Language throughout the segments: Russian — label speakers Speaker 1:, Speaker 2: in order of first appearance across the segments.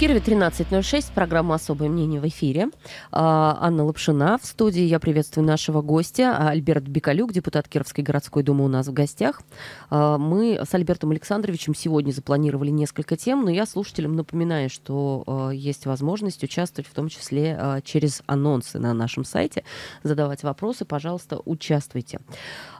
Speaker 1: Кирове 13.06, программа «Особое мнение» в эфире. А, Анна Лапшина в студии. Я приветствую нашего гостя, а, Альберт Бекалюк, депутат Кировской городской думы у нас в гостях. А, мы с Альбертом Александровичем сегодня запланировали несколько тем, но я слушателям напоминаю, что есть возможность участвовать в том числе через анонсы на нашем сайте, задавать вопросы, пожалуйста, участвуйте.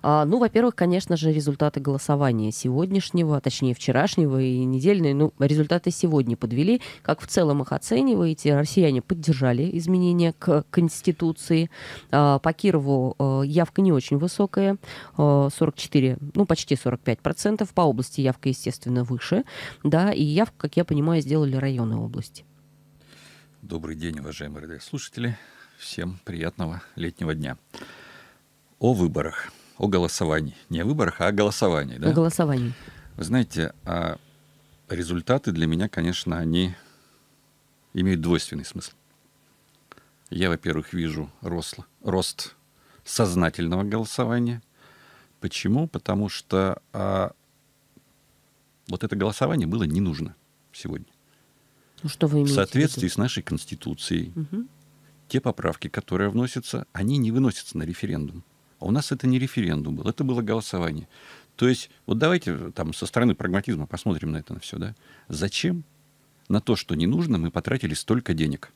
Speaker 1: Ну, во-первых, конечно же, результаты голосования сегодняшнего, точнее, вчерашнего и недельной, ну, результаты сегодня подвели как в целом их оцениваете? Россияне поддержали изменения к Конституции. А, по Кирову э, явка не очень высокая, 44, э, ну почти 45 процентов. По области явка, естественно, выше. Да, и явку, как я понимаю, сделали районы области.
Speaker 2: Добрый день, уважаемые радиослушатели. Всем приятного летнего дня. О выборах, о голосовании. Не о выборах, а о голосовании. Да? О голосовании. Вы знаете, а результаты для меня, конечно, они имеет двойственный смысл. Я, во-первых, вижу рост, рост сознательного голосования. Почему? Потому что а, вот это голосование было не нужно сегодня.
Speaker 1: Ну, что вы имеете в соответствии в виду? с нашей
Speaker 2: Конституцией. Угу. Те поправки, которые вносятся, они не выносятся на референдум. А у нас это не референдум был, это было голосование. То есть, вот давайте там со стороны прагматизма посмотрим на это на все, да? Зачем на то, что не нужно, мы потратили столько денег.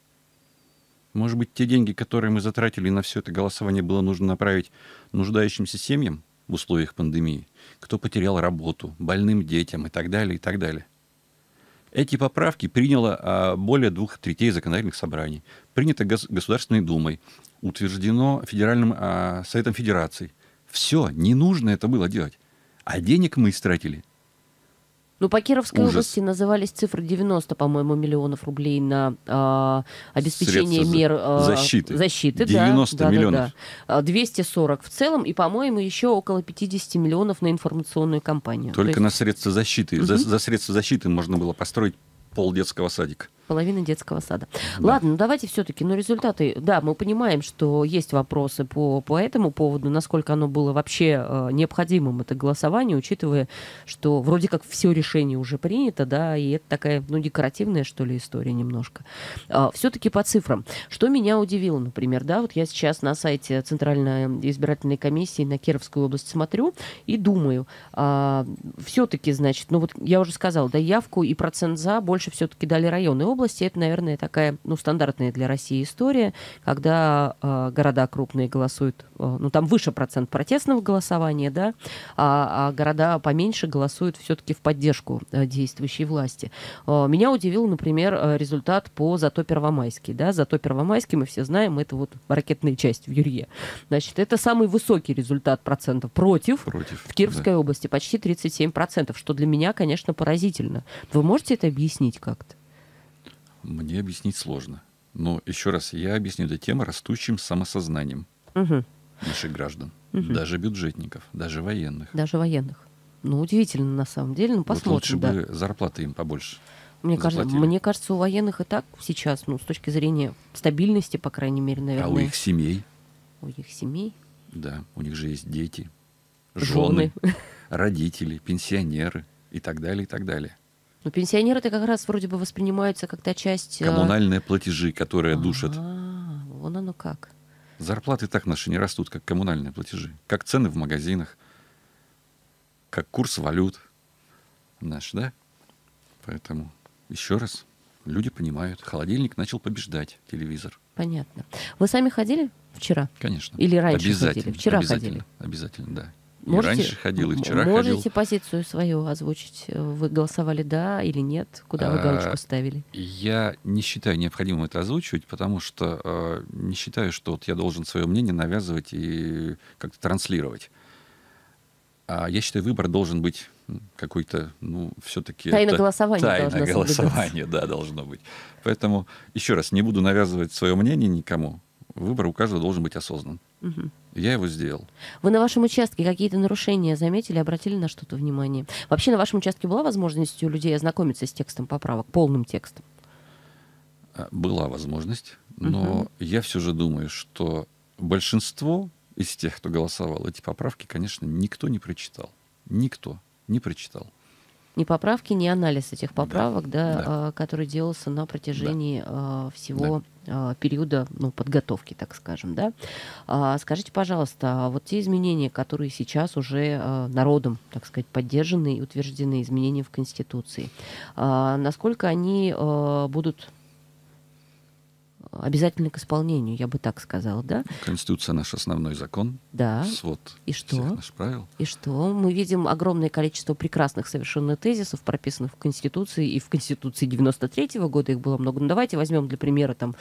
Speaker 2: Может быть, те деньги, которые мы затратили на все это голосование, было нужно направить нуждающимся семьям в условиях пандемии, кто потерял работу, больным детям и так далее, и так далее. Эти поправки приняло а, более двух третей законодательных собраний, принято Государственной Думой, утверждено Федеральным а, Советом Федерации. Все, не нужно это было делать. А денег мы истратили
Speaker 1: ну, по Кировской Ужас. области назывались цифры 90, по-моему, миллионов рублей на э, обеспечение Средства мер э, защиты. защиты. 90 да, миллионов. Да, да, да. 240 в целом, и, по-моему, еще около 50 миллионов на информационную кампанию. Только То есть... на
Speaker 2: средства защиты. Угу. За, за средства защиты можно было построить пол детского садика
Speaker 1: половина детского сада. Да. Ладно, ну давайте все-таки, ну результаты, да, мы понимаем, что есть вопросы по, по этому поводу, насколько оно было вообще э, необходимым, это голосование, учитывая, что вроде как все решение уже принято, да, и это такая, ну, декоративная, что ли, история немножко. Э, а, все-таки по цифрам. Что меня удивило, например, да, вот я сейчас на сайте Центральной избирательной комиссии на Кировскую область смотрю и думаю, э, а, все-таки, значит, ну вот я уже сказала, да, явку и процент за больше все-таки дали районы области. Это, наверное, такая ну, стандартная для России история, когда э, города крупные голосуют, э, ну там выше процент протестного голосования, да, а, а города поменьше голосуют все-таки в поддержку э, действующей власти. Э, меня удивил, например, результат по Зато Первомайский. Да? Зато Первомайский, мы все знаем, это вот ракетная часть в Юрье. Значит, это самый высокий результат процентов против, против в Кировской да. области, почти 37%, что для меня, конечно, поразительно. Вы можете это объяснить как-то?
Speaker 2: мне объяснить сложно. Но еще раз, я объясню эту тему растущим самосознанием угу. наших граждан, угу. даже бюджетников, даже военных.
Speaker 1: Даже военных. Ну, удивительно, на самом деле. Ну, посмотрим. Вот лучше да. бы
Speaker 2: зарплаты им побольше. Мне кажется, мне
Speaker 1: кажется, у военных и так сейчас, ну, с точки зрения стабильности, по крайней мере, наверное. А у их семей? У их семей?
Speaker 2: Да, у них же есть дети, жены, жены. родители, пенсионеры и так далее, и так далее.
Speaker 1: Но ну, пенсионеры это как раз вроде бы воспринимаются как то часть... Э, коммунальные
Speaker 2: платежи, которые а -а -а, душат.
Speaker 1: Вон оно
Speaker 2: как. Зарплаты так наши не растут, как коммунальные платежи. Как цены в магазинах, как курс валют наш, да? Поэтому еще раз, люди понимают. Холодильник начал побеждать телевизор.
Speaker 1: Понятно. Вы сами ходили вчера? Конечно. Или раньше обязательно, ходили? Вчера обязательно, ходили? Обязательно, да. Можете, и раньше ходил, и вчера можете ходил. Можете позицию свою озвучить? Вы голосовали «да» или «нет»? Куда вы а, галочку ставили?
Speaker 2: Я не считаю необходимым это озвучивать, потому что а, не считаю, что вот я должен свое мнение навязывать и как-то транслировать. А я считаю, выбор должен быть какой-то, ну, все-таки... Тайна это голосования. Тайна голосования, да, должно быть. Поэтому, еще раз, не буду навязывать свое мнение никому. Выбор у каждого должен быть осознан. Я его сделал.
Speaker 1: Вы на вашем участке какие-то нарушения заметили, обратили на что-то внимание? Вообще на вашем участке была возможность у людей ознакомиться с текстом поправок, полным текстом?
Speaker 2: А, была возможность, но угу. я все же думаю, что большинство из тех, кто голосовал, эти поправки, конечно, никто не прочитал. Никто не прочитал
Speaker 1: ни поправки, ни анализ этих поправок, да, да, да. который делался на протяжении да. А, всего
Speaker 2: да. А, периода ну, подготовки,
Speaker 1: так скажем. Да. А, скажите, пожалуйста, вот те изменения, которые сейчас уже народом, так сказать, поддержаны и утверждены, изменения в Конституции, насколько они будут обязательны к исполнению, я бы так сказала, да?
Speaker 2: Конституция наш основной закон. Да. Свод
Speaker 1: и что? всех наших правил. И что? Мы видим огромное количество прекрасных совершенно тезисов, прописанных в Конституции, и в Конституции 93 -го года их было много. Ну, давайте возьмем для примера там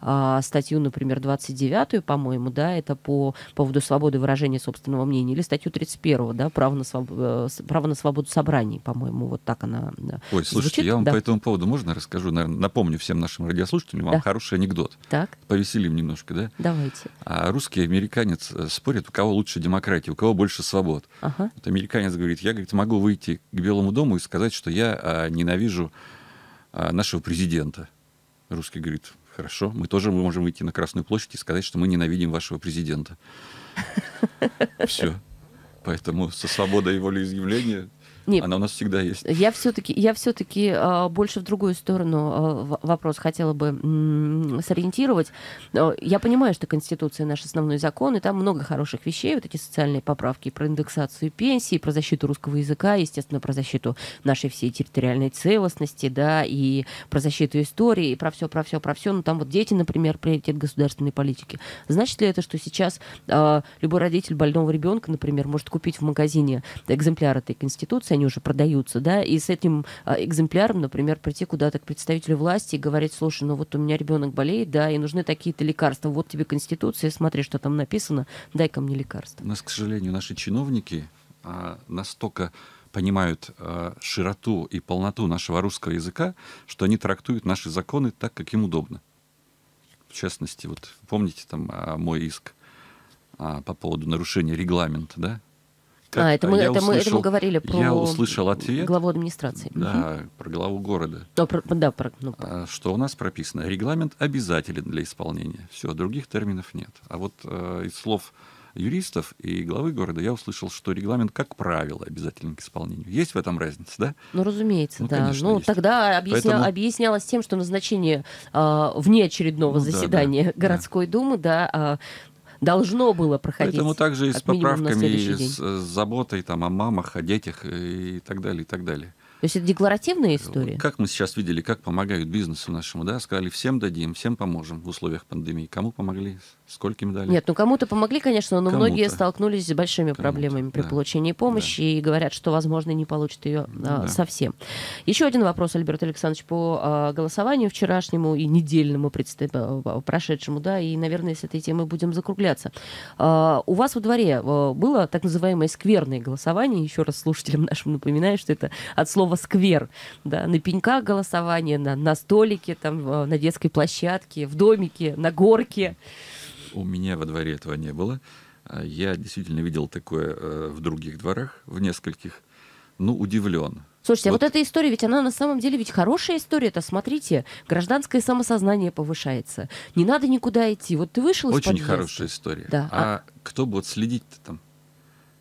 Speaker 1: а, статью, например, 29, по-моему, да, это по поводу свободы выражения собственного мнения, или статью 31, да, право на, своб... Э, право на свободу собраний, по-моему, вот так она э, Ой, слушайте, звучит. я вам да. по этому
Speaker 2: поводу можно расскажу, наверное, напомню всем нашим радиослушателям, вам да. хороший анекдот анекдот. Так. Повеселим немножко, да? Давайте. А русский американец э, спорит, у кого лучше демократия, у кого больше свобод. Ага. Вот американец говорит, я говорит, могу выйти к Белому дому и сказать, что я а, ненавижу а, нашего президента. Русский говорит, хорошо, мы тоже мы можем выйти на Красную площадь и сказать, что мы ненавидим вашего президента. Все. Поэтому со свободой волеизъявления нет, она у нас всегда есть.
Speaker 1: Я все-таки, я все-таки э, больше в другую сторону э, вопрос хотела бы м- сориентировать. Э, я понимаю, что Конституция наш основной закон, и там много хороших вещей, вот эти социальные поправки про индексацию пенсии, про защиту русского языка, естественно, про защиту нашей всей территориальной целостности, да, и про защиту истории, и про все, про все, про все. Ну, там вот дети, например, приоритет государственной политики. Значит ли это, что сейчас э, любой родитель больного ребенка, например, может купить в магазине экземпляр этой Конституции, они уже продаются, да, и с этим а, экземпляром, например, прийти куда-то к представителю власти и говорить, слушай, ну вот у меня ребенок болеет, да, и нужны такие-то лекарства, вот тебе Конституция, смотри, что там написано, дай-ка мне лекарства.
Speaker 2: У нас, к сожалению, наши чиновники а, настолько понимают а, широту и полноту нашего русского языка, что они трактуют наши законы так, как им удобно. В частности, вот помните там мой иск по поводу нарушения регламента, да? как, а, это мы, это, услышал, мы, это мы говорили про я услышал ответ, главу администрации. Да, угу. про главу города. Но,
Speaker 1: про, да, про, ну.
Speaker 2: А, что у нас прописано? Регламент обязателен для исполнения. Все, других терминов нет. А вот э, из слов юристов и главы города я услышал, что регламент, как правило, обязателен к исполнению. Есть в этом разница, да?
Speaker 1: Ну, разумеется, ну, да. Конечно, ну, есть. тогда объясня... Поэтому... объяснялось тем, что назначение э, внеочередного ну, заседания да, да, городской да. думы, да, э, должно было проходить. Поэтому также и с поправками, и с,
Speaker 2: э, с заботой там, о мамах, о детях э, и так далее, и так далее.
Speaker 1: То есть это декларативная история? Как
Speaker 2: мы сейчас видели, как помогают бизнесу нашему, да, сказали, всем дадим, всем поможем в условиях пандемии. Кому помогли? сколько им дали? Нет, ну
Speaker 1: кому-то помогли, конечно, но кому-то. многие столкнулись с большими кому-то. проблемами при да. получении помощи да. и говорят, что, возможно, не получат ее а, да. совсем. Еще один вопрос, Альберт Александрович, по а, голосованию вчерашнему и недельному предстоя... Э, прошедшему, да, и, наверное, с этой темой будем закругляться. А, у вас во дворе а, было так называемое скверное голосование, еще раз слушателям нашим напоминаю, что это от слова «сквер», да, на пеньках голосование, на, на столике, там, на детской площадке, в домике, на горке
Speaker 2: у меня во дворе этого не было. А, я действительно видел такое э, в других дворах, в нескольких. Ну, удивлен.
Speaker 1: Слушайте, а вот. а вот эта история, ведь она на самом деле ведь хорошая история это Смотрите, гражданское самосознание повышается. Не надо никуда идти. Вот ты вышел Очень из Очень хорошая
Speaker 2: история. Да. А, а кто будет следить-то там?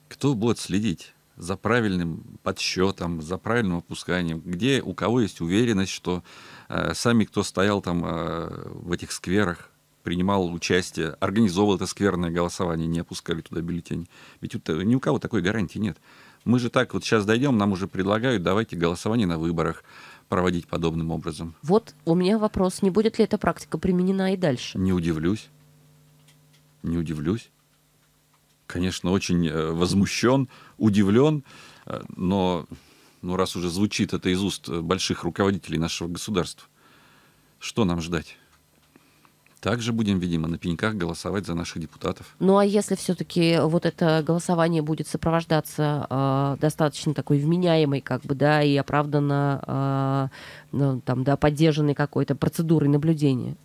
Speaker 2: Кто будет следить за правильным подсчетом, за правильным опусканием? Где у кого есть уверенность, что э, сами кто стоял там э, в этих скверах, принимал участие, организовал это скверное голосование, не опускали туда бюллетени, Ведь э, ни у кого такой гарантии нет. Мы же так вот сейчас дойдем, нам уже предлагают, давайте голосование на выборах проводить подобным образом.
Speaker 1: Вот у меня вопрос, не будет ли эта практика применена и дальше?
Speaker 2: Не удивлюсь. Не удивлюсь. Конечно, очень э, возмущен, удивлен, э, но ну, раз уже звучит это из уст больших руководителей нашего государства, что нам ждать? также будем, видимо, на пеньках голосовать за наших депутатов.
Speaker 1: Ну а если все-таки вот это голосование будет сопровождаться э, достаточно такой вменяемой, как бы, да, и оправданно, э, а, ну, там, да, поддержанной какой-то процедурой наблюдения?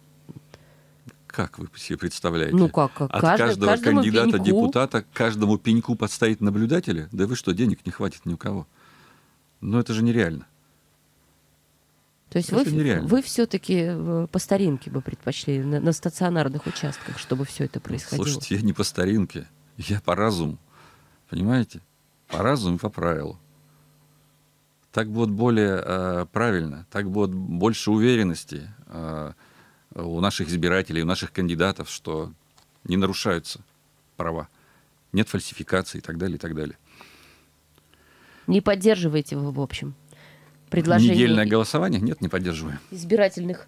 Speaker 2: Как вы себе представляете? Ну как? как От каждый, каждого кандидата депутата каждому пеньку подставить наблюдателя? Да вы что, денег не хватит ни у кого. Но ну, это же нереально. То есть вы, вы
Speaker 1: все-таки э, по старинке бы предпочли на, на стационарных участках, чтобы все это ну, происходило? Слушайте, я
Speaker 2: не по старинке, я по разуму. Понимаете? По разуму и по правилу. Так будет более э, правильно, так будет больше уверенности э, у наших избирателей, у наших кандидатов, что не нарушаются права, нет фальсификации и так далее, и так далее.
Speaker 1: Не поддерживаете вы, в общем? предложений. Недельное
Speaker 2: голосование? Нет, не поддерживаю.
Speaker 1: Избирательных.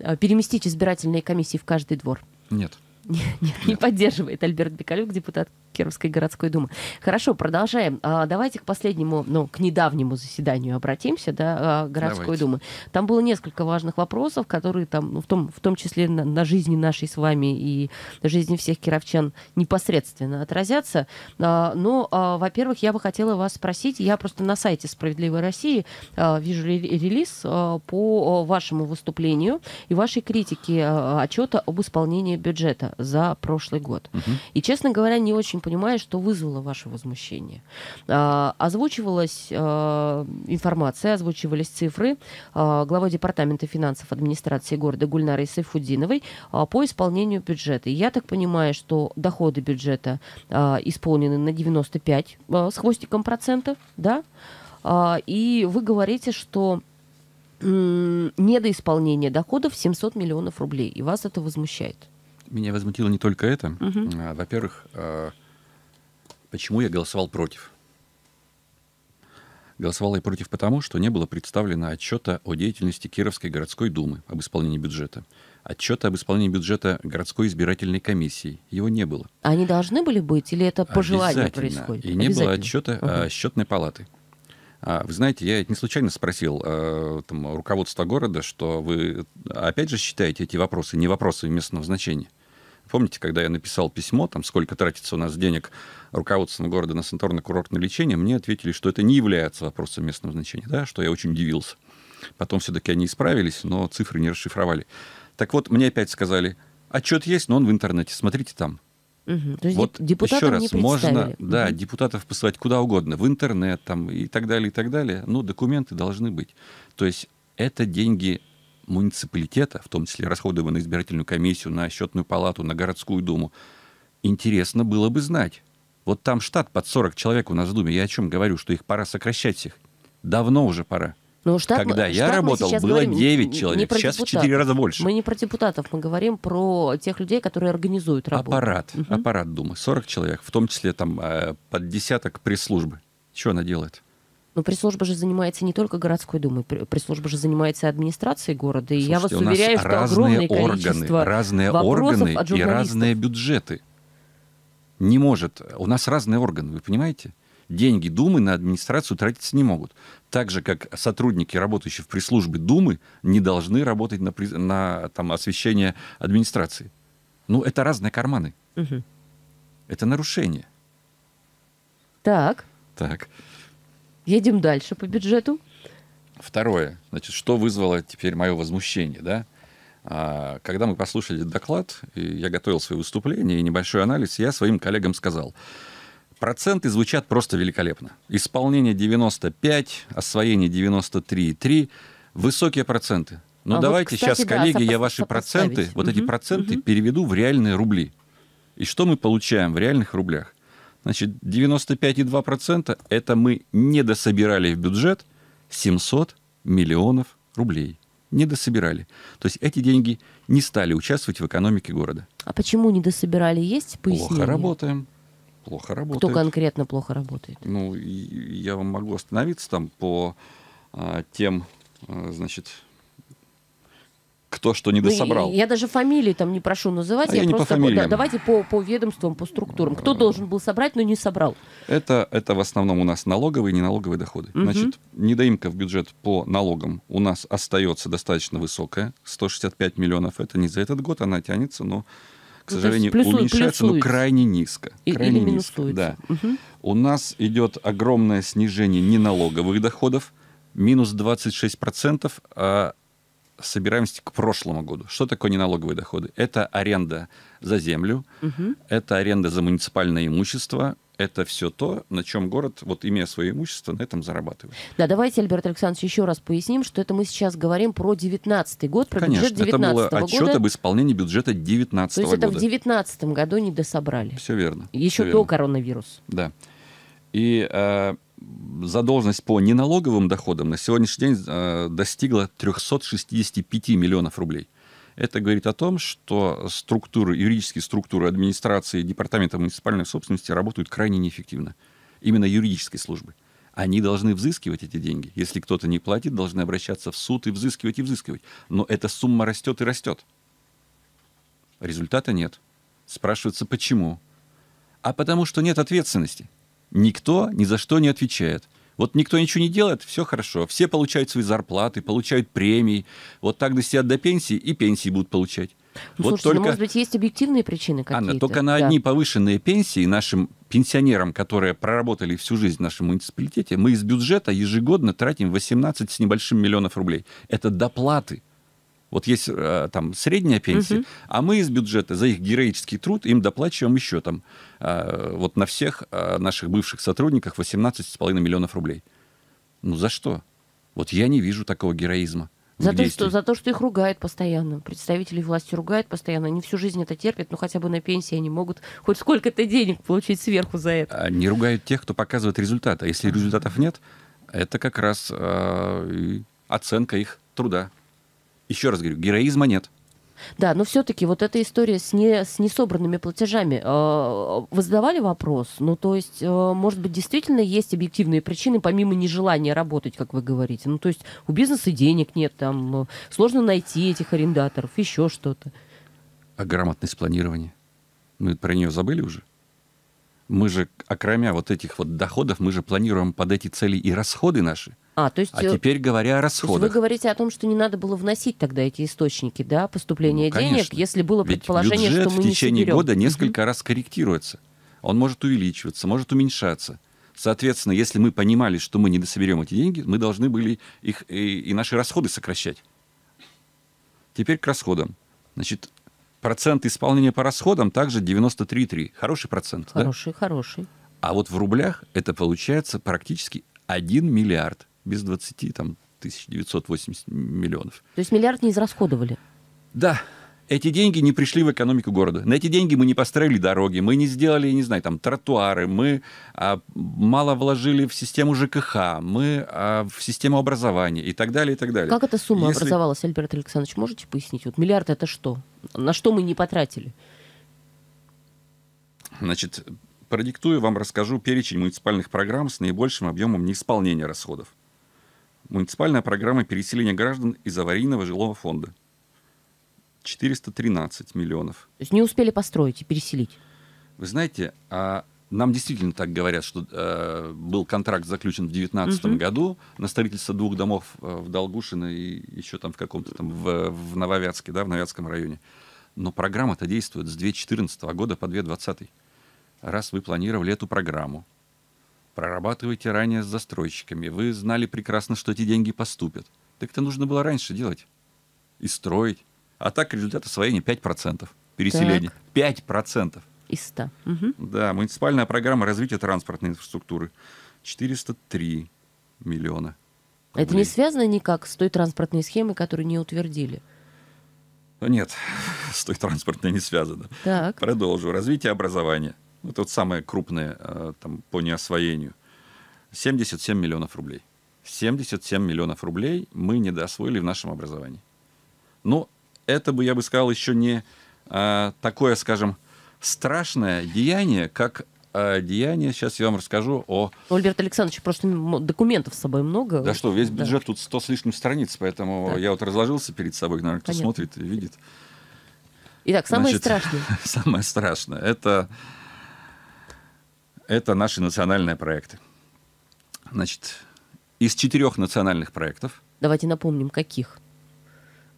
Speaker 1: А, переместить избирательные комиссии в каждый двор?
Speaker 2: Нет. Нет,
Speaker 1: нет, нет. не поддерживает Альберт Бекалюк, депутат Кировской городской думы. Хорошо, продолжаем. А, давайте к последнему, ну, к недавнему заседанию обратимся, да, а, городской давайте. думы. Там было несколько важных вопросов, которые там, ну, в том, в том числе на, на жизни нашей с вами и на жизни всех кировчан непосредственно отразятся. А, но, во-первых, я бы хотела вас спросить, я просто на сайте «Справедливой России» вижу релиз по вашему выступлению и вашей критике отчета об исполнении бюджета за прошлый год. Угу. И, честно говоря, не очень понимая, что вызвало ваше возмущение. А, озвучивалась а, информация, озвучивались цифры а, главы Департамента финансов администрации города Гульнары Сайфудиновой по исполнению бюджета. И я так понимаю, что доходы бюджета исполнены на 95 с хвостиком процентов, да? и вы говорите, что недоисполнение доходов 700 миллионов рублей, и вас это возмущает.
Speaker 2: Меня возмутило не только это. Угу. Во-первых, Почему я голосовал против? Голосовал я против потому, что не было представлено отчета о деятельности Кировской городской думы об исполнении бюджета. Отчета об исполнении бюджета городской избирательной комиссии. Его не было.
Speaker 1: Они должны были быть или это по желанию происходит? И не было отчета угу.
Speaker 2: счетной палаты. А, вы знаете, я не случайно спросил а, там, руководство города, что вы опять же считаете эти вопросы не вопросы местного значения. Помните, когда я написал письмо, там, сколько тратится у нас денег руководством города на санаторно-курортное лечение, мне ответили, что это не является вопросом местного значения, да, что я очень удивился. Потом все-таки они исправились, но цифры не расшифровали. Так вот, мне опять сказали, «А отчет есть, но он в интернете, смотрите там. Угу. вот еще раз, не можно, да, угу. депутатов посылать куда угодно, в интернет там и так далее, и так далее, но документы должны быть. То есть это деньги муниципалитета, в том числе расходы на избирательную комиссию, на счетную палату, на городскую думу, интересно было бы знать. Вот там штат под 40 человек у нас в Думе. Я о чем говорю, что их пора сокращать всех. Давно уже пора.
Speaker 1: Ну, штат, Когда штат я работал, было говорим, 9 человек, не сейчас в 4 раза больше. Мы не про депутатов, мы говорим про тех людей, которые
Speaker 2: организуют работу. Аппарат, угу. аппарат Думы, 40 человек, в том числе там э, под десяток пресс-службы. Что она делает?
Speaker 1: Но пресс-служба же занимается не только городской думой, пресс-служба же занимается администрацией города. Слушайте, я вас уверяю, что огромное органы, количество разные органы от и разные
Speaker 2: бюджеты. Не может. У нас разные органы, вы понимаете? Деньги Думы на администрацию тратиться не могут. Так же, как сотрудники, работающие в пресс-службе Думы, не должны работать на, на там, освещение администрации. Ну, это разные карманы. Угу. Это нарушение. Так. Так.
Speaker 1: Едем дальше по бюджету.
Speaker 2: Второе. Значит, что вызвало теперь мое возмущение, да? А, когда мы послушали доклад, и я готовил свое выступление и небольшой анализ, я своим коллегам сказал, проценты звучат просто великолепно. Исполнение 95, освоение 93,3, высокие проценты. Но а давайте вот, кстати, сейчас, да, коллеги, я ваши проценты, угу, вот эти проценты угу. переведу в реальные рубли. И что мы получаем в реальных рублях? Значит, 95,2% это мы не дособирали в бюджет 700 миллионов рублей. не дособирали. То есть эти деньги не стали участвовать в экономике города. А
Speaker 1: почему не дособирали? Есть пояснение? Плохо работаем.
Speaker 2: Плохо работает. Кто
Speaker 1: конкретно плохо работает?
Speaker 2: Ну, я вам могу остановиться там по а, тем, а, значит, кто что не ну, дособрал. Ну, я,
Speaker 1: я даже фамилии там не прошу называть. А я, не просто, по фамилиям. Да, давайте по, по ведомствам, по структурам. Кто э, должен был собрать, но не собрал?
Speaker 2: Это, это в основном у нас налоговые и неналоговые доходы. Угу. Значит, недоимка в бюджет по налогам у нас остается достаточно высокая. 165 миллионов. Это не за этот год, она тянется, но, к ну, сожалению, плюсу, уменьшается, плюсуется. но крайне низко. И, крайне или низко, да. Угу. У нас идет огромное снижение неналоговых доходов. Минус 26%, а собираемся к прошлому году. Что такое неналоговые доходы? Это аренда за землю, угу. это аренда за муниципальное имущество, это все то, на чем город, вот имея свое имущество, на этом зарабатывает.
Speaker 1: Да, давайте, Альберт Александрович, еще раз поясним, что это мы сейчас говорим про 2019 год, про Конечно, бюджет 2019 года. Конечно, это было отчет об
Speaker 2: исполнении бюджета 2019 года. То есть года. это в
Speaker 1: 2019 году не дособрали.
Speaker 2: Все верно. Еще все до верно.
Speaker 1: коронавируса.
Speaker 2: Да. И э, задолженность по неналоговым доходам на сегодняшний день э, достигла 365 миллионов рублей. Это говорит о том, что структуры, юридические структуры администрации Департамента муниципальной собственности работают крайне неэффективно. Именно юридической службы. Они должны взыскивать эти деньги. Если кто-то не платит, должны обращаться в суд и взыскивать, и взыскивать. Но эта сумма растет и растет. Результата нет. Спрашивается, почему? А потому что нет ответственности никто ни за что не отвечает. Вот никто ничего не делает, все хорошо. Все получают свои зарплаты, получают премии. Вот так досидят до пенсии, и пенсии будут получать. Ну, вот слушайте, ну, только... ну, может
Speaker 1: быть, есть объективные причины какие-то. Анна, только на да.
Speaker 2: одни повышенные пенсии нашим пенсионерам, которые проработали всю жизнь в нашем муниципалитете, мы из бюджета ежегодно тратим 18 с небольшим миллионов рублей. Это доплаты. Вот есть э, там средняя пенсия, угу. а мы из бюджета за их героический труд им доплачиваем еще там э, вот на всех э, наших бывших сотрудниках 18,5 миллионов рублей. Ну за что? Вот я не вижу такого героизма. За то, что, за
Speaker 1: то, что их ругают постоянно. представители власти ругают постоянно. Они всю жизнь это терпят, но ну хотя бы на пенсии они могут хоть сколько-то денег получить сверху за это.
Speaker 2: А не ругают тех, кто показывает результат. А если результатов нет, это как раз э, оценка их труда еще раз говорю, героизма нет.
Speaker 1: Да, но все-таки вот эта история с, не, с несобранными платежами. Э, вы задавали вопрос? Ну, то есть, э, может быть, действительно есть объективные причины, помимо нежелания работать, как вы говорите. Ну, то есть, у бизнеса денег нет, там э, сложно найти этих арендаторов, еще что-то.
Speaker 2: А грамотность планирования? Мы ну, про нее забыли уже? Мы же, окромя вот этих вот доходов, мы же планируем под эти цели и расходы наши. А, то есть, а э, теперь говоря о расходах. То есть вы
Speaker 1: говорите о том, что не надо было вносить тогда эти источники, да, поступления ну, денег, если было предположение, бюджет что мы в течение не года несколько
Speaker 2: угу. раз корректируется. Он может увеличиваться, может уменьшаться. Соответственно, если мы понимали, что мы не дособерем эти деньги, мы должны были их и, э, и наши расходы сокращать. Теперь к расходам. Значит, процент исполнения по расходам также 93,3. Хороший процент. Хороший, да? хороший. А вот в рублях это получается практически 1 миллиард без 20 там, 1980 миллионов.
Speaker 1: То есть миллиард не израсходовали?
Speaker 2: Да, эти деньги не пришли в экономику города. На эти деньги мы не построили дороги, мы не сделали, не знаю, там тротуары, мы а, мало вложили в систему ЖКХ, мы а, в систему образования и так далее, и так далее. Как эта сумма Если... образовалась,
Speaker 1: Альберт Александрович, можете пояснить? Вот миллиард это что? На что мы не потратили?
Speaker 2: Значит, продиктую вам, расскажу перечень муниципальных программ с наибольшим объемом неисполнения расходов. Муниципальная программа переселения граждан из аварийного жилого фонда. 413 миллионов. То
Speaker 1: есть не успели построить и переселить?
Speaker 2: Вы знаете, а нам действительно так говорят, что э, был контракт заключен в 2019 угу. году на строительство двух домов э, в Долгушино и еще там в каком-то там в, в Нововятске, да, в Нововятском районе. Но программа-то действует с 2014 года по 2020. Раз вы планировали эту программу, Прорабатывайте ранее с застройщиками. Вы знали прекрасно, что эти деньги поступят. Так это нужно было раньше делать и строить. А так результат освоения 5%. Переселение. Так. 5%. Из 100. Угу. Да, муниципальная программа развития транспортной инфраструктуры. 403 миллиона.
Speaker 1: Рублей. А это не связано никак с той транспортной схемой, которую не утвердили?
Speaker 2: Нет, с той транспортной не связано. Так. Продолжу. Развитие образования это вот самое крупное э, там, по неосвоению, 77 миллионов рублей. 77 миллионов рублей мы недосвоили в нашем образовании. Но ну, это бы, я бы сказал, еще не а, такое, скажем, страшное деяние, как а, деяние, сейчас я вам расскажу о... Ну, Альберт
Speaker 1: Александрович, просто документов с собой много. Да что,
Speaker 2: весь бюджет да. тут 100 с лишним страниц, поэтому да. я вот разложился перед собой, наверное, кто Понятно. смотрит и видит.
Speaker 1: Итак, самое Значит, страшное.
Speaker 2: самое страшное. Это это наши национальные проекты. Значит, из четырех национальных проектов.
Speaker 1: Давайте напомним, каких.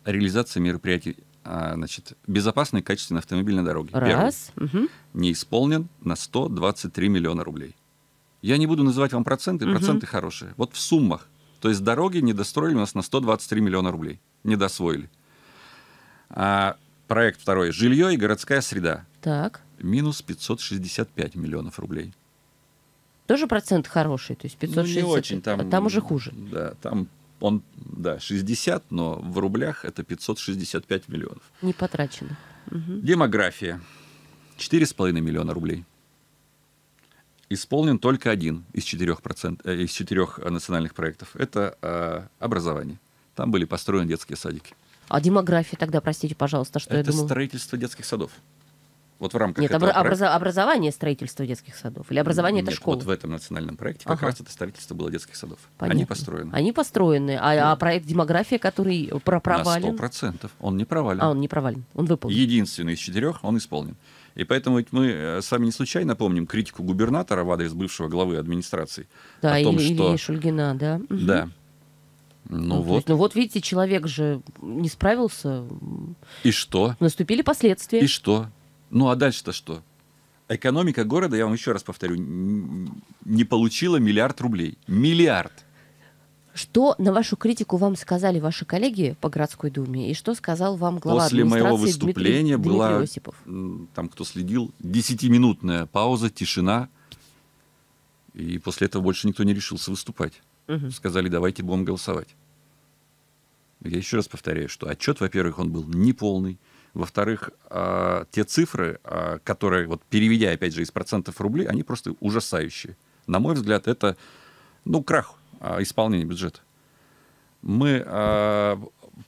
Speaker 2: Реализация мероприятий а, значит, безопасной и качественной автомобильной дороги. Раз. Первый. Угу. Не исполнен на 123 миллиона рублей. Я не буду называть вам проценты, угу. проценты хорошие. Вот в суммах. То есть дороги не достроили у нас на 123 миллиона рублей. Не досвоили. А проект второй. Жилье и городская среда. Так. Минус 565 миллионов рублей.
Speaker 1: Тоже процент хороший, то есть 560. Ну, не очень, там, там уже хуже.
Speaker 2: Да, там он, да, 60, но в рублях это 565 миллионов.
Speaker 1: Не потрачено.
Speaker 2: Угу. Демография. 4,5 миллиона рублей. Исполнен только один из четырех, процент, э, из четырех национальных проектов. Это э, образование. Там были построены детские садики.
Speaker 1: А демография тогда, простите, пожалуйста, что это я думал? Это
Speaker 2: строительство детских садов. Вот в рамках Нет, этого образ... проекта...
Speaker 1: образование строительство детских садов. Или образование Нет, это школы? вот
Speaker 2: в этом национальном проекте как ага. раз это строительство было детских садов. Понятно. Они построены.
Speaker 1: Они построены. А, да. Ну. а проект «Демография», который провален... На
Speaker 2: процентов Он не провален. А, он не провален. Он выполнен. Единственный из четырех, он исполнен. И поэтому ведь мы э, сами не случайно помним критику губернатора в адрес бывшего главы администрации.
Speaker 1: Да, о том, Ильи, что... Ильи Шульгина, да.
Speaker 2: Да. Ну, ну вот. Есть, ну
Speaker 1: вот видите, человек же не справился. И что? Наступили последствия. И
Speaker 2: что? Ну а дальше-то что? Экономика города, я вам еще раз повторю, не получила миллиард рублей. Миллиард.
Speaker 1: Что на вашу критику вам сказали ваши коллеги по городской думе и что сказал вам глава После моего выступления Дмитрий, была,
Speaker 2: Осипов? там кто следил, десятиминутная пауза, тишина. И после этого больше никто не решился выступать. Угу. Сказали, давайте будем голосовать. Я еще раз повторяю, что отчет, во-первых, он был неполный. Во-вторых, а, те цифры, а, которые, вот переведя, опять же, из процентов рублей, они просто ужасающие. На мой взгляд, это, ну, крах а, исполнения бюджета. Мы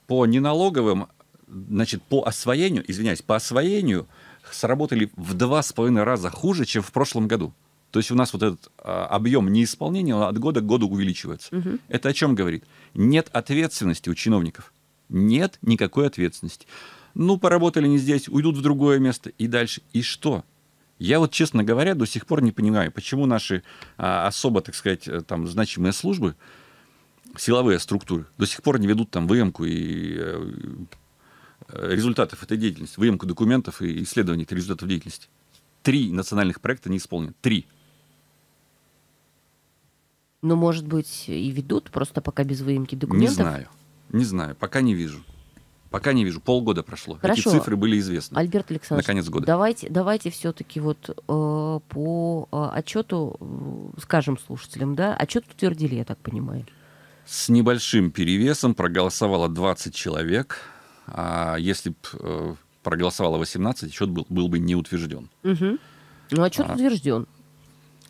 Speaker 2: по неналоговым, значит, по освоению, извиняюсь, по освоению сработали в два с половиной раза хуже, чем в прошлом году. То есть у нас вот этот объем неисполнения он от года к году увеличивается. Угу. Это о чем говорит? Нет ответственности у чиновников. Нет никакой ответственности ну, поработали не здесь, уйдут в другое место и дальше. И что? Я вот, честно говоря, до сих пор не понимаю, почему наши а, особо, так сказать, э, там, значимые службы, силовые структуры, до сих пор не ведут там выемку и э, результатов этой деятельности, выемку документов и исследований этой результатов деятельности. Три национальных проекта не исполнены. Три.
Speaker 1: Но, ну, может быть, и ведут, просто пока без выемки документов? Не знаю.
Speaker 2: Не знаю, пока не вижу. Пока не вижу. Полгода прошло. Хорошо. Эти цифры были известны. Альберт Александрович, наконец года.
Speaker 1: Давайте, давайте все-таки вот э, по э, отчету, э, скажем слушателям, да, отчет утвердили, я так понимаю.
Speaker 2: С небольшим перевесом проголосовало 20 человек. А если бы э, проголосовало 18, отчет был, был бы не утвержден.
Speaker 1: Угу. Ну, отчет а, утвержден.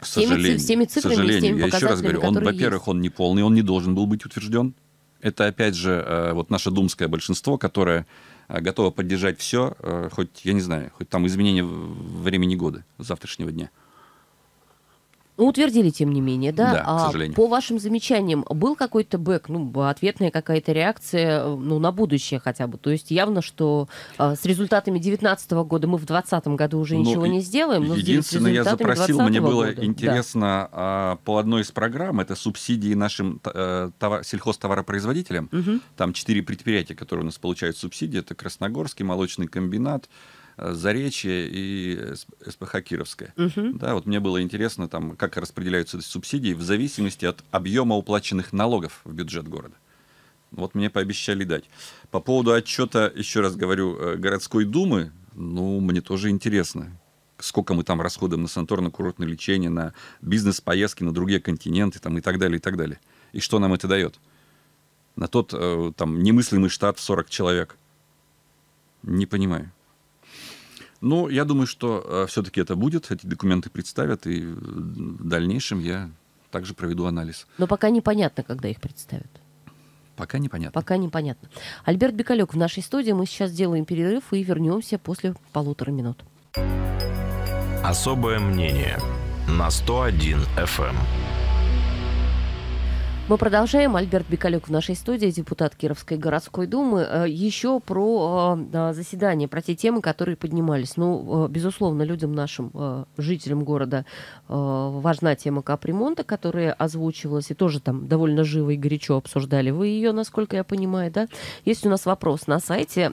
Speaker 2: К сожалению, всеми, всеми цифрами, к сожалению. я еще раз говорю, он, во-первых, он не полный, он не должен был быть утвержден. Это, опять же, э, вот наше думское большинство, которое э, готово поддержать все, э, хоть, я не знаю, хоть там изменение времени года завтрашнего дня.
Speaker 1: Ну, утвердили, тем не менее, да? Да, к а сожалению. По вашим замечаниям, был какой-то бэк, ну, ответная какая-то реакция, э, ну, на будущее хотя бы? То есть явно, что а, с результатами 2019 года мы в 2020 году
Speaker 2: уже ну, ничего не сделаем, но Единственное, я запросил, мне было года. интересно да. а, по одной из программ, это субсидии нашим э, товар, сельхозтоваропроизводителям. Угу. Там четыре предприятия, которые у нас получают субсидии, это Красногорский молочный комбинат, Э, Заречье и СПХ Кировская. Угу. Да, вот мне было интересно, там, как распределяются субсидии в зависимости от объема уплаченных налогов в бюджет города. Вот мне пообещали дать. По поводу отчета, еще раз говорю, э, городской думы, ну, мне тоже интересно сколько мы там расходуем на санаторно-курортное лечение, на бизнес-поездки на другие континенты там, и так далее, и так далее. И что нам это дает? На тот э, там немыслимый штат в 40 человек. Не понимаю. Ну, я думаю, что э, все-таки это будет, эти документы представят, и в дальнейшем я также проведу анализ.
Speaker 1: Но пока непонятно, когда их представят. Пока непонятно. Пока непонятно. Альберт Бекалек в нашей студии. Мы сейчас делаем перерыв и вернемся после полутора минут.
Speaker 2: Особое мнение на 101 FM.
Speaker 1: Мы продолжаем. Альберт Бекалюк в нашей студии, депутат Кировской городской думы. Э, Еще про э, заседание, про те темы, которые поднимались. Ну, э, безусловно, людям нашим, жителям города, важна тема капремонта, которая озвучивалась, и тоже там довольно живо и горячо обсуждали вы ее, насколько я понимаю, да? Есть у нас вопрос на сайте.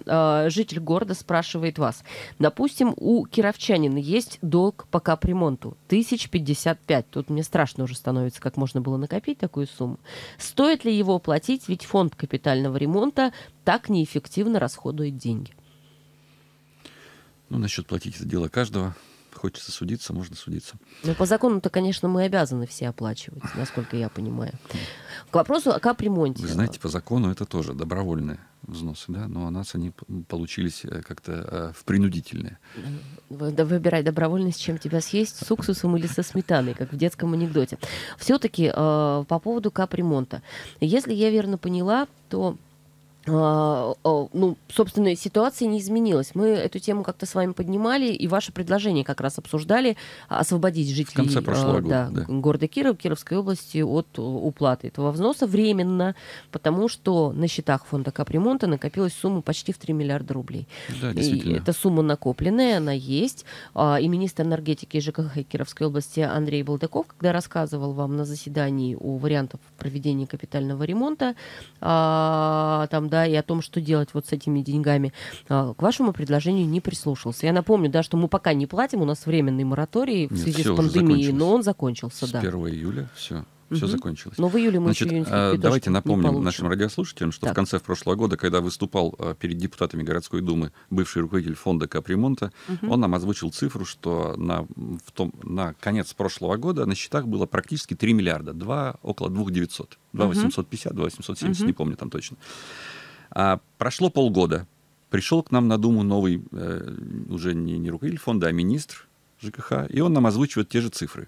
Speaker 1: Житель города спрашивает вас. Допустим, у кировчанина есть долг по капремонту 1055. Тут мне страшно уже становится, как можно было накопить такую сумму. Стоит ли его платить, ведь фонд капитального ремонта так неэффективно расходует деньги?
Speaker 2: Ну, насчет платить это дело каждого хочется судиться, можно судиться.
Speaker 1: но ну, по закону-то, конечно, мы обязаны все оплачивать, насколько я понимаю. К вопросу о капремонте. Вы
Speaker 2: знаете, по закону это тоже добровольные взносы, да, но у нас они получились э, как-то э, в принудительные.
Speaker 1: Выбирай добровольность чем тебя съесть, с уксусом или со сметаной, как в детском анекдоте. Все-таки э, по поводу капремонта. Если я верно поняла, то а, а, ну, собственно, ситуация не изменилась. Мы эту тему как-то с вами поднимали, и ваше предложение как раз обсуждали а, освободить жителей года, да, да. города Кирова, Кировской области от уплаты этого взноса временно, потому что на счетах фонда капремонта накопилась сумма почти в 3 миллиарда рублей. Да, и эта сумма накопленная, она есть. И министр энергетики ЖКХ Кировской области Андрей Балдаков, когда рассказывал вам на заседании о вариантах проведения капитального ремонта, там да, и о том, что делать вот с этими деньгами, а, к вашему предложению не прислушался. Я напомню, да, что мы пока не платим, у нас временный мораторий в связи все, с пандемией, но он закончился, с да. 1
Speaker 2: июля все. Все закончилось. Но в июле мы Значит, еще а, Давайте напомним нашим радиослушателям, что так. в конце прошлого года, когда выступал а, перед депутатами городской думы бывший руководитель фонда капремонта, угу. он нам озвучил цифру, что на, в том, на конец прошлого года на счетах было практически 3 миллиарда, 2, около 2 900, 2 угу. 850, 2 870, угу. не помню там точно. А прошло полгода. Пришел к нам на Думу новый, э, уже не, не руководитель фонда, а министр ЖКХ, и он нам озвучивает те же цифры.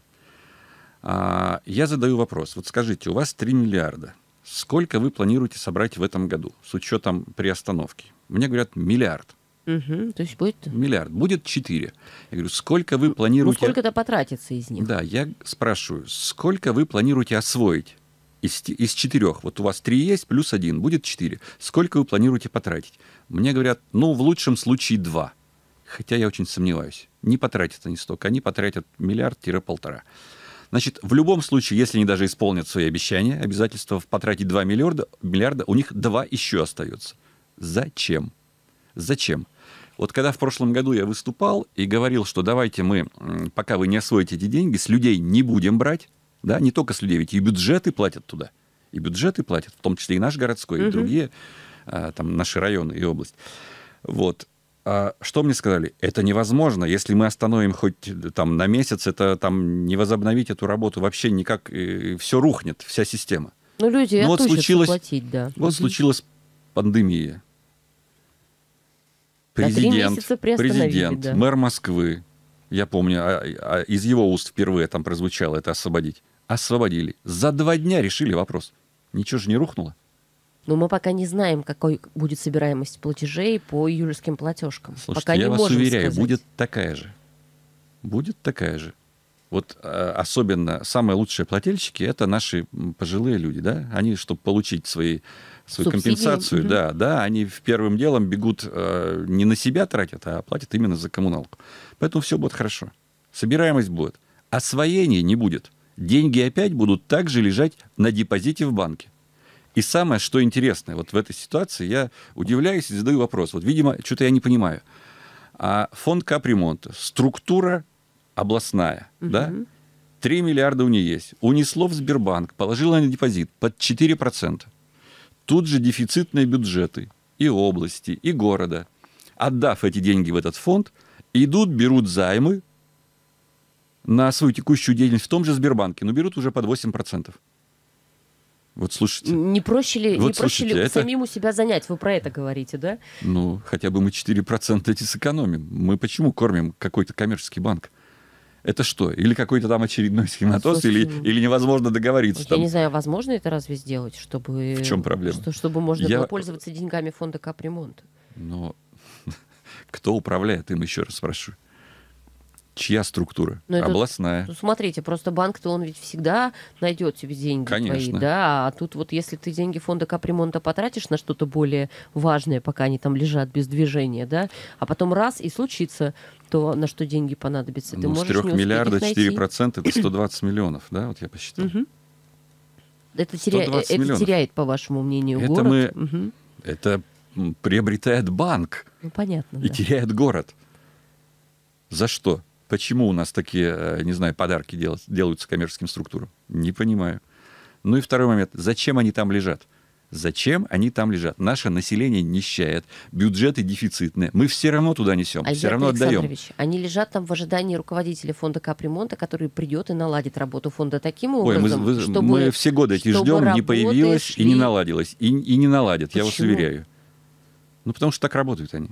Speaker 2: А, я задаю вопрос. Вот скажите, у вас 3 миллиарда. Сколько вы планируете собрать в этом году с учетом приостановки? Мне говорят, миллиард. Угу, то есть будет... Миллиард. Будет 4. Я говорю, сколько вы планируете... Ну, сколько-то
Speaker 1: потратится из них.
Speaker 2: Да, я спрашиваю, сколько вы планируете освоить? из, из четырех, вот у вас три есть, плюс один, будет четыре. Сколько вы планируете потратить? Мне говорят, ну, в лучшем случае два. Хотя я очень сомневаюсь. Не потратят они столько, они потратят миллиард-полтора. Значит, в любом случае, если они даже исполнят свои обещания, обязательства потратить 2 миллиарда, миллиарда у них 2 еще остается. Зачем? Зачем? Вот когда в прошлом году я выступал и говорил, что давайте мы, пока вы не освоите эти деньги, с людей не будем брать, да, не только с людей, ведь и бюджеты платят туда, и бюджеты платят, в том числе и наш городской, угу. и другие, а, там, наши районы и область. Вот. А что мне сказали? Это невозможно. Если мы остановим хоть там на месяц, это там не возобновить эту работу вообще никак. Все рухнет, вся система. Ну, люди ну, вот случилось, платить, да. Вот угу. случилась пандемия. Президент, президент да. мэр Москвы, я помню, а, а, из его уст впервые там прозвучало это «освободить» освободили. За два дня решили вопрос. Ничего же не рухнуло.
Speaker 1: Но мы пока не знаем, какой будет собираемость платежей по июльским платежкам. Слушайте, пока я не вас можем уверяю, сказать. будет
Speaker 2: такая же. Будет такая же. Вот э, особенно самые лучшие плательщики это наши пожилые люди, да? Они, чтобы получить свои, свою Субсидии. компенсацию, угу. да, да, они в первым делом бегут э, не на себя тратят, а платят именно за коммуналку. Поэтому все будет хорошо. Собираемость будет. Освоения не будет деньги опять будут также лежать на депозите в банке. И самое, что интересное, вот в этой ситуации я удивляюсь и задаю вопрос. Вот, видимо, что-то я не понимаю. А фонд капремонта, структура областная, угу. да? 3 миллиарда у нее есть. Унесло в Сбербанк, положило на депозит под 4%. Тут же дефицитные бюджеты и области, и города. Отдав эти деньги в этот фонд, идут, берут займы на свою текущую деятельность в том же Сбербанке, но берут уже под 8%. Вот слушайте.
Speaker 1: Не проще ли, вот не слушайте, проще ли это... самим себя занять? Вы про это говорите, да?
Speaker 2: Ну, хотя бы мы 4% эти сэкономим. Мы почему кормим какой-то коммерческий банк? Это что? Или какой-то там очередной схематоз, или, ну, или невозможно договориться? Вот там. Я не
Speaker 1: знаю, возможно это разве сделать, чтобы... В чем проблема? Что, чтобы можно я... было пользоваться деньгами фонда капремонта.
Speaker 2: Но кто управляет им, еще раз спрашиваю чья структура? Но ну, Областная. Это, ну,
Speaker 1: смотрите, просто банк-то он ведь всегда найдет себе деньги Конечно. твои, да? А тут вот если ты деньги фонда капремонта потратишь на что-то более важное, пока они там лежат без движения, да? А потом раз и случится то, на что деньги понадобятся. Ну, ты можешь с 3 миллиарда 4
Speaker 2: процента это 120 миллионов, да? Вот я посчитал. Угу.
Speaker 1: Это, теря... Э, это теряет, по вашему мнению, это город? Мы... Угу.
Speaker 2: Это приобретает банк. Ну, понятно. И да. теряет город. За что? Почему у нас такие, э, не знаю, подарки делать, делаются коммерческим структурам? Не понимаю. Ну и второй момент. Зачем они там лежат? Зачем они там лежат? Наше население нищает, бюджеты дефицитные. Мы все равно туда несем, Альберт все равно отдаем.
Speaker 1: Они лежат там в ожидании руководителя фонда капремонта, который придет и наладит работу фонда таким образом, Ой, мы, чтобы... Мы все годы эти ждем, не появилось шли... и не
Speaker 2: наладилось. И, и не наладят, Почему? я вас уверяю. Ну, потому что так работают они.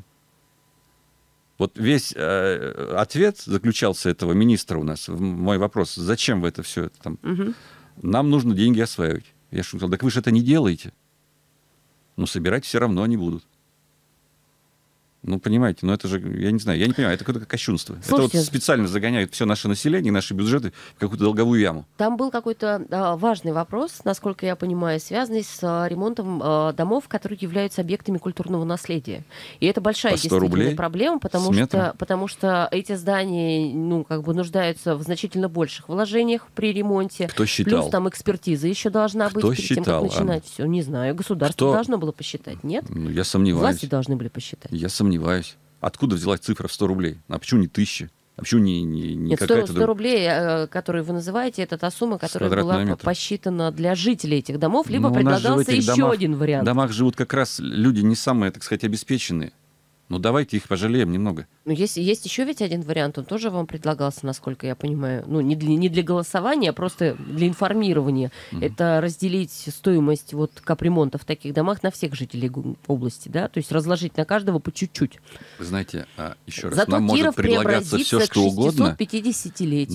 Speaker 2: Вот весь э, ответ заключался этого министра у нас. Мой вопрос, зачем вы это все это там? Угу. Нам нужно деньги осваивать. Я сказал, так вы же это не делаете. Но собирать все равно они будут. Ну, понимаете, но ну это же, я не знаю, я не понимаю, это какое-то кощунство. Слушайте, это вот специально загоняют все наше население, наши бюджеты в какую-то долговую яму.
Speaker 1: Там был какой-то а, важный вопрос, насколько я понимаю, связанный с а, ремонтом а, домов, которые являются объектами культурного наследия. И это большая действительно рублей проблема, потому что, потому что эти здания, ну, как бы нуждаются в значительно больших вложениях при ремонте. Кто считал? Плюс там экспертиза еще должна быть Кто перед считал, тем, как начинать а? все. Не знаю, государство Кто? должно было посчитать, нет?
Speaker 2: Ну, я сомневаюсь. Власти должны были посчитать. Я сомневаюсь сомневаюсь. Откуда взялась цифра в 100 рублей? А почему не 1000? А почему не, не, не Нет, 100, 100
Speaker 1: рублей, э, которые вы называете, это та сумма, которая была метра. посчитана для жителей этих домов, либо ну, предлагался еще домах, один вариант. В
Speaker 2: домах живут как раз люди не самые, так сказать, обеспеченные. Ну давайте их пожалеем немного.
Speaker 1: Ну есть, есть еще ведь один вариант, он тоже вам предлагался, насколько я понимаю. Ну не для, не для голосования, а просто для информирования. Угу. Это разделить стоимость вот капремонта в таких домах на всех жителей области, да? То есть разложить на каждого по чуть-чуть.
Speaker 2: Вы знаете, а, еще раз, Зато нам Киров может предлагаться все, что угодно.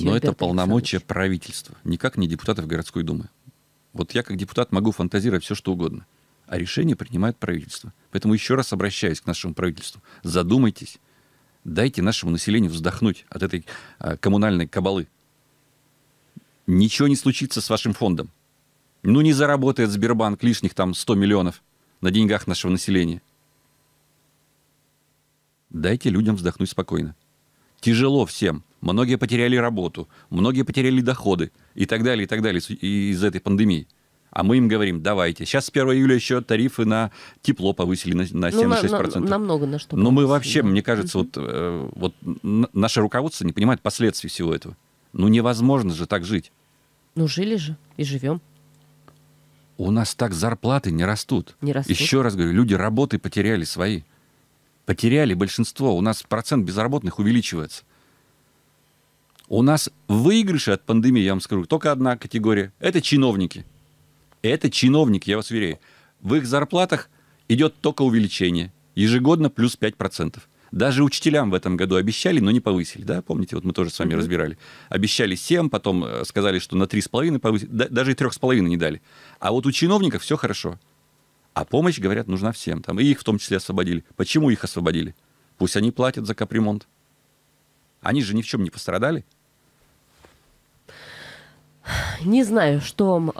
Speaker 2: Но это полномочия правительства, никак не депутатов городской думы. Вот я как депутат могу фантазировать все, что угодно а решение принимает правительство. Поэтому еще раз обращаюсь к нашему правительству. Задумайтесь, дайте нашему населению вздохнуть от этой а, коммунальной кабалы. Ничего не случится с вашим фондом. Ну, не заработает Сбербанк лишних там 100 миллионов на деньгах нашего населения. Дайте людям вздохнуть спокойно. Тяжело всем. Многие потеряли работу, многие потеряли доходы и так далее, и так далее из-за этой пандемии – а мы им говорим, давайте. Сейчас с 1 июля еще тарифы на тепло повысили на, на 76%. Ну, на, на, намного на что. Но мы вообще, да. мне кажется, вот, э, вот наше руководство не понимает последствий всего этого. Ну невозможно же так жить.
Speaker 1: Ну жили же и живем.
Speaker 2: У нас так зарплаты не растут. Не растут. Еще раз говорю, люди работы потеряли свои. Потеряли большинство. У нас процент безработных увеличивается. У нас выигрыши от пандемии, я вам скажу, только одна категория. Это чиновники. Это чиновник, я вас уверяю. В их зарплатах идет только увеличение. Ежегодно плюс 5%. Даже учителям в этом году обещали, но не повысили. Да? Помните, вот мы тоже с вами mm-hmm. разбирали. Обещали 7, потом э, сказали, что на 3,5 повысили. Да, даже и 3,5 не дали. А вот у чиновников все хорошо. А помощь, говорят, нужна всем. Там, и их в том числе освободили. Почему их освободили? Пусть они платят за капремонт. Они же ни в чем не пострадали.
Speaker 1: Не знаю, что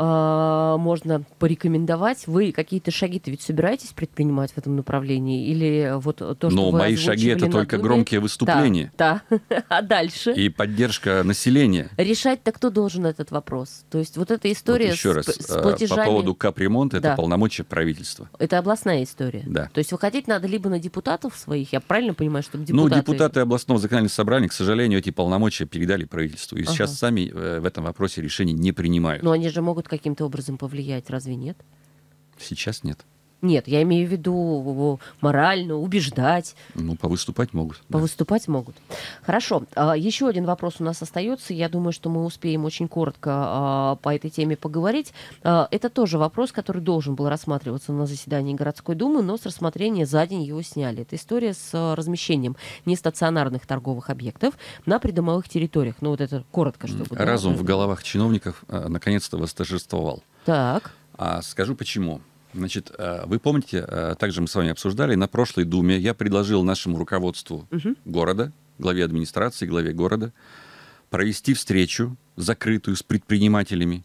Speaker 1: э, можно порекомендовать. Вы какие-то шаги-то ведь собираетесь предпринимать в этом направлении? Или вот то, что Но вы мои шаги — это только Думе? громкие выступления. Да, да. а дальше?
Speaker 2: И поддержка населения.
Speaker 1: Решать-то кто должен этот вопрос? То есть вот эта история вот еще с, раз, с э, платежами... по поводу
Speaker 2: капремонта — да. это полномочия правительства.
Speaker 1: Это областная история? Да. То есть выходить надо либо на депутатов своих, я правильно понимаю, чтобы депутаты... Ну, депутаты
Speaker 2: областного законодательного собрания, к сожалению, эти полномочия передали правительству. И ага. сейчас сами э, в этом вопросе решили решения не принимают.
Speaker 1: Но они же могут каким-то образом повлиять, разве нет? Сейчас нет. Нет, я имею в виду морально убеждать.
Speaker 2: Ну, повыступать могут.
Speaker 1: Повыступать да. могут. Хорошо. А, еще один вопрос у нас остается. Я думаю, что мы успеем очень коротко а, по этой теме поговорить. А, это тоже вопрос, который должен был рассматриваться на заседании городской думы, но с рассмотрения за день его сняли. Это история с размещением нестационарных торговых объектов на придомовых территориях. Ну, вот это коротко, чтобы... Разум да? в
Speaker 2: головах чиновников наконец-то восторжествовал. Так. А скажу почему. Значит, э, вы помните, э, также мы с вами обсуждали, на прошлой Думе я предложил нашему руководству угу. города, главе администрации, главе города, провести встречу закрытую с предпринимателями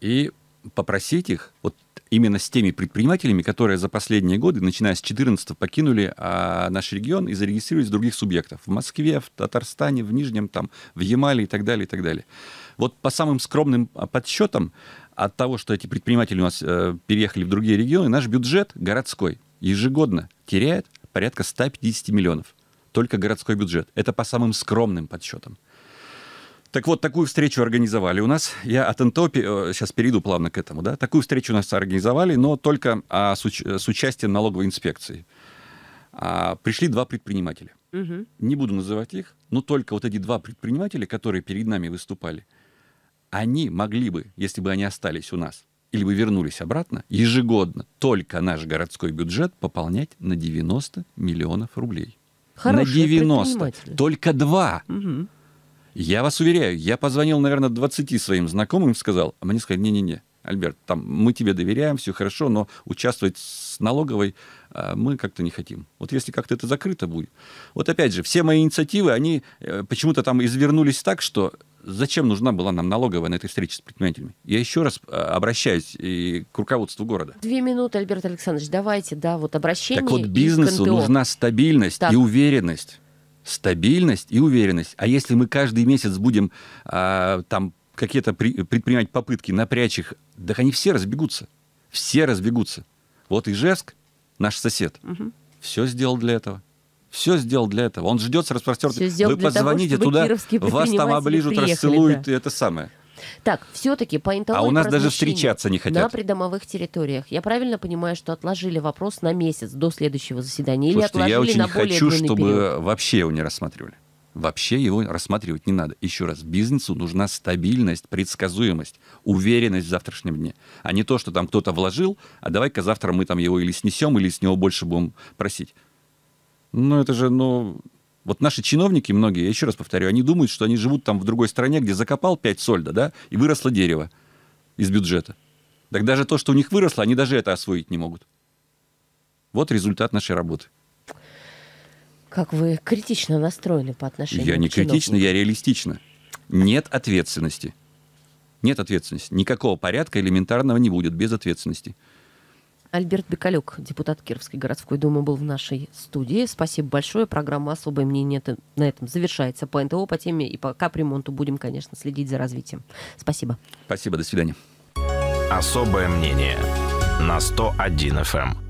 Speaker 2: и попросить их, вот именно с теми предпринимателями, которые за последние годы, начиная с 14 покинули а, наш регион и зарегистрировались в других субъектах. В Москве, в Татарстане, в Нижнем, там, в Ямале и так далее, и так далее. Вот по самым скромным а, подсчетам от того, что эти предприниматели у нас э, переехали в другие регионы, наш бюджет городской ежегодно теряет порядка 150 миллионов. Только городской бюджет. Это по самым скромным подсчетам. Так вот, такую встречу организовали у нас. Я от Антопи э, сейчас перейду плавно к этому, да, такую встречу у нас организовали, но только а, с, уч- с участием налоговой инспекции. А, пришли два предпринимателя. Угу. Не буду называть их, но только вот эти два предпринимателя, которые перед нами выступали, они могли бы, если бы они остались у нас, или бы вернулись обратно, ежегодно только наш городской бюджет пополнять на 90 миллионов рублей. Хорошие на 90. Только два. Угу. Я вас уверяю, я позвонил, наверное, 20 своим знакомым сказал, а мне сказали, не-не-не, Альберт, там, мы тебе доверяем, все хорошо, но участвовать с налоговой а, мы как-то не хотим. Вот если как-то это закрыто будет. Вот опять же, все мои инициативы, они э, почему-то там извернулись так, что Зачем нужна была нам налоговая на этой встрече с предпринимателями? Я еще раз э, обращаюсь и к руководству города.
Speaker 1: Две минуты, Альберт Александрович, давайте, да, вот обращение. Так вот, бизнесу нужна
Speaker 2: стабильность так. и уверенность. Стабильность и уверенность. А если мы каждый месяц будем а, там какие-то при, предпринимать попытки напрячь их, да они все разбегутся. Все разбегутся. Вот Ижевск, наш сосед, угу. все сделал для этого все сделал для этого. Он ждет с распростертым. Вы позвоните того, туда, вас там оближут, расцелуют, да. и это самое.
Speaker 1: Так, все-таки по итогам А у нас даже встречаться не хотят. На придомовых территориях. Я правильно понимаю, что отложили вопрос на месяц до следующего заседания? Слушайте, или отложили я очень на более хочу, чтобы период?
Speaker 2: вообще его не рассматривали. Вообще его рассматривать не надо. Еще раз, бизнесу нужна стабильность, предсказуемость, уверенность в завтрашнем дне. А не то, что там кто-то вложил, а давай-ка завтра мы там его или снесем, или с него больше будем просить. Ну, это же, ну, вот наши чиновники многие, я еще раз повторю, они думают, что они живут там в другой стране, где закопал 5 сольда, да, и выросло дерево из бюджета. Так даже то, что у них выросло, они даже это освоить не могут. Вот результат нашей работы.
Speaker 1: Как вы критично настроены по отношению я к Я не критично,
Speaker 2: я реалистично. Нет ответственности. Нет ответственности. Никакого порядка элементарного не будет без ответственности.
Speaker 1: Альберт Бекалек, депутат Кировской городской думы, был в нашей студии. Спасибо большое. Программа «Особое мнение» на этом завершается. По НТО, по теме и по капремонту будем, конечно, следить за развитием.
Speaker 2: Спасибо. Спасибо. До свидания. «Особое мнение» на 101 FM.